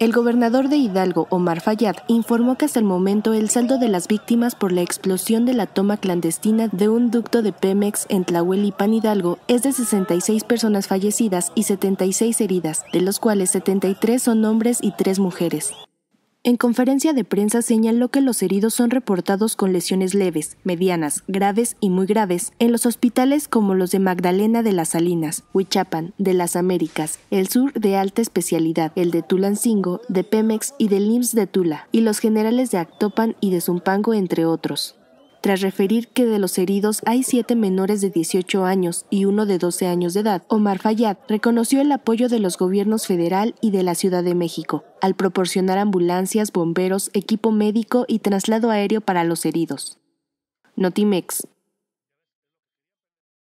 El gobernador de Hidalgo, Omar Fayad, informó que hasta el momento el saldo de las víctimas por la explosión de la toma clandestina de un ducto de Pemex en Pan Hidalgo, es de 66 personas fallecidas y 76 heridas, de los cuales 73 son hombres y tres mujeres. En conferencia de prensa señaló que los heridos son reportados con lesiones leves, medianas, graves y muy graves en los hospitales como los de Magdalena de las Salinas, Huichapan, de las Américas, el sur de alta especialidad, el de Tulancingo, de Pemex y del IMSS de Tula, y los generales de Actopan y de Zumpango, entre otros tras referir que de los heridos hay siete menores de 18 años y uno de 12 años de edad, Omar Fayad reconoció el apoyo de los gobiernos federal y de la Ciudad de México, al proporcionar ambulancias, bomberos, equipo médico y traslado aéreo para los heridos. Notimex,